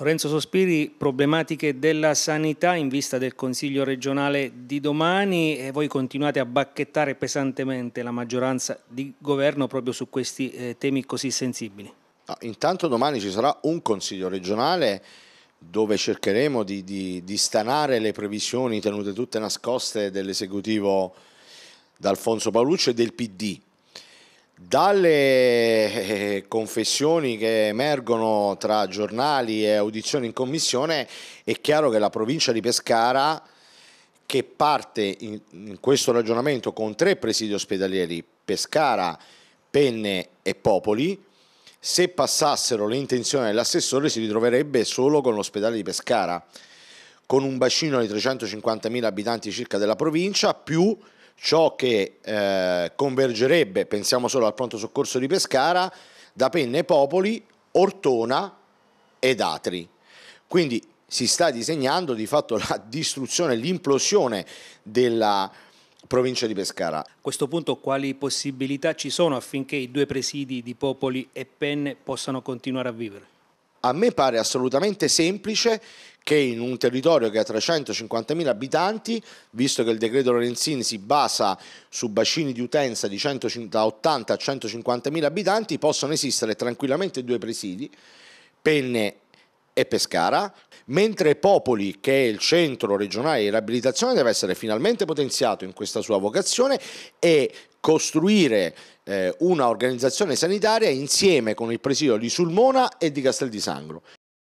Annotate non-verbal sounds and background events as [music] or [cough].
Lorenzo Sospiri, problematiche della sanità in vista del Consiglio regionale di domani e voi continuate a bacchettare pesantemente la maggioranza di governo proprio su questi eh, temi così sensibili. Ah, intanto domani ci sarà un Consiglio regionale dove cercheremo di, di, di stanare le previsioni tenute tutte nascoste dell'esecutivo d'Alfonso Paolucci e del PD dalle eh, confessioni che emergono tra giornali e audizioni in commissione è chiaro che la provincia di Pescara, che parte in, questo ragionamento con tre presidi ospedalieri, Pescara, Penne e Popoli, se passassero le intenzioni dell'assessore si ritroverebbe solo con l'ospedale di Pescara, con un bacino di 350.000 abitanti circa della provincia, più ciò che eh, convergerebbe, pensiamo solo al pronto soccorso di Pescara, da Penne Popoli, Ortona ed Atri. Quindi si sta disegnando di fatto la [laughs] distruzione, l'implosione della provincia di Pescara. A questo punto quali possibilità ci sono affinché i due presidi di Popoli e Penne possano continuare a vivere? A me pare assolutamente semplice che in un territorio che ha 350.000 abitanti, visto che il decreto Lorenzini si basa su bacini di utenza di 180 a 150.000 abitanti, possono esistere tranquillamente due presidi, Penne e Pescara, mentre Popoli, che è il centro regionale di riabilitazione, deve essere finalmente potenziato in questa sua vocazione e costruire eh, una organizzazione sanitaria insieme con il presidio di Sulmona e di Castel di Sangro.